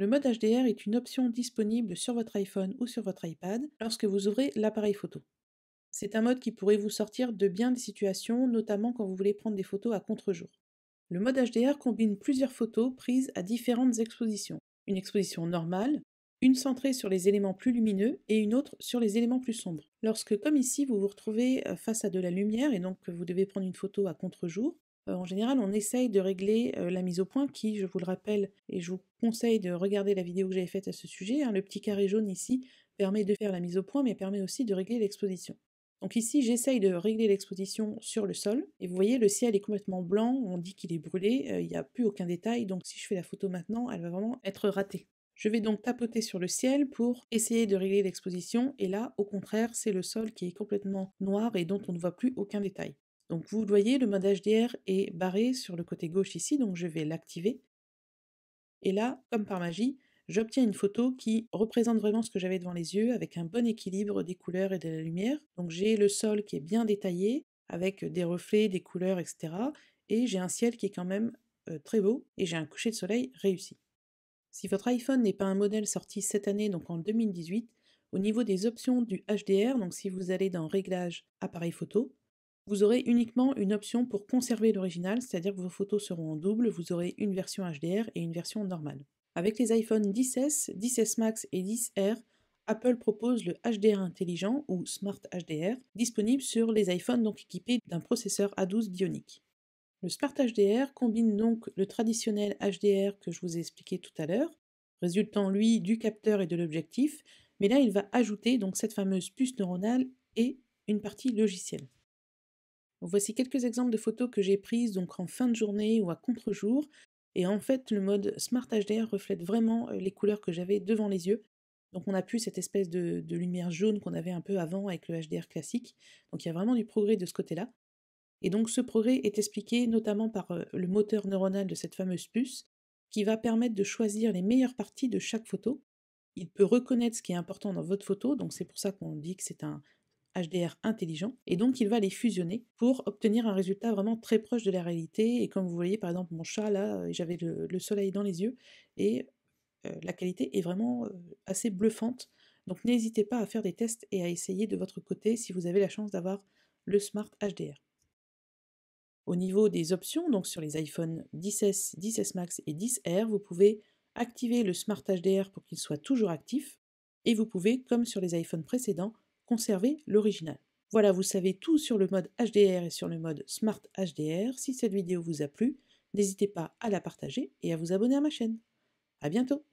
Le mode HDR est une option disponible sur votre iPhone ou sur votre iPad lorsque vous ouvrez l'appareil photo. C'est un mode qui pourrait vous sortir de bien des situations, notamment quand vous voulez prendre des photos à contre-jour. Le mode HDR combine plusieurs photos prises à différentes expositions. Une exposition normale, une centrée sur les éléments plus lumineux et une autre sur les éléments plus sombres. Lorsque, comme ici, vous vous retrouvez euh, face à de la lumière et donc que vous devez prendre une photo à contre-jour, euh, en général, on essaye de régler euh, la mise au point qui, je vous le rappelle, et je vous conseille de regarder la vidéo que j'avais faite à ce sujet, hein, le petit carré jaune ici permet de faire la mise au point, mais permet aussi de régler l'exposition. Donc ici, j'essaye de régler l'exposition sur le sol, et vous voyez, le ciel est complètement blanc, on dit qu'il est brûlé, euh, il n'y a plus aucun détail, donc si je fais la photo maintenant, elle va vraiment être ratée. Je vais donc tapoter sur le ciel pour essayer de régler l'exposition, et là, au contraire, c'est le sol qui est complètement noir et dont on ne voit plus aucun détail. Donc vous voyez, le mode HDR est barré sur le côté gauche ici, donc je vais l'activer. Et là, comme par magie, j'obtiens une photo qui représente vraiment ce que j'avais devant les yeux, avec un bon équilibre des couleurs et de la lumière. Donc j'ai le sol qui est bien détaillé, avec des reflets, des couleurs, etc. Et j'ai un ciel qui est quand même euh, très beau, et j'ai un coucher de soleil réussi. Si votre iPhone n'est pas un modèle sorti cette année, donc en 2018, au niveau des options du HDR, donc si vous allez dans Réglages, appareil photo, vous aurez uniquement une option pour conserver l'original, c'est-à-dire que vos photos seront en double, vous aurez une version HDR et une version normale. Avec les iPhone 10S, 10S Max et 10R, Apple propose le HDR intelligent ou Smart HDR, disponible sur les iPhones donc équipés d'un processeur A12 Bionic. Le Smart HDR combine donc le traditionnel HDR que je vous ai expliqué tout à l'heure, résultant lui du capteur et de l'objectif, mais là il va ajouter donc cette fameuse puce neuronale et une partie logicielle. Voici quelques exemples de photos que j'ai prises donc en fin de journée ou à contre-jour. Et en fait, le mode Smart HDR reflète vraiment euh, les couleurs que j'avais devant les yeux. Donc on a plus cette espèce de, de lumière jaune qu'on avait un peu avant avec le HDR classique. Donc il y a vraiment du progrès de ce côté-là. Et donc ce progrès est expliqué notamment par euh, le moteur neuronal de cette fameuse puce, qui va permettre de choisir les meilleures parties de chaque photo. Il peut reconnaître ce qui est important dans votre photo, donc c'est pour ça qu'on dit que c'est un HDR intelligent, et donc il va les fusionner pour obtenir un résultat vraiment très proche de la réalité. Et comme vous voyez, par exemple, mon chat, là, euh, j'avais le, soleil dans les yeux, et euh, la qualité est vraiment euh, assez bluffante. Donc n'hésitez pas à faire des tests et à essayer de votre côté si vous avez la chance d'avoir le Smart HDR. Au niveau des options, donc sur les iPhone 10S, 10S Max et 10R, vous pouvez activer le Smart HDR pour qu'il soit toujours actif, et vous pouvez, comme sur les iPhones précédents, conserver l'original. Voilà, vous savez tout sur le mode HDR et sur le mode Smart HDR. Si cette vidéo vous a plu, n'hésitez pas à la partager et à vous abonner à ma chaîne. A bientôt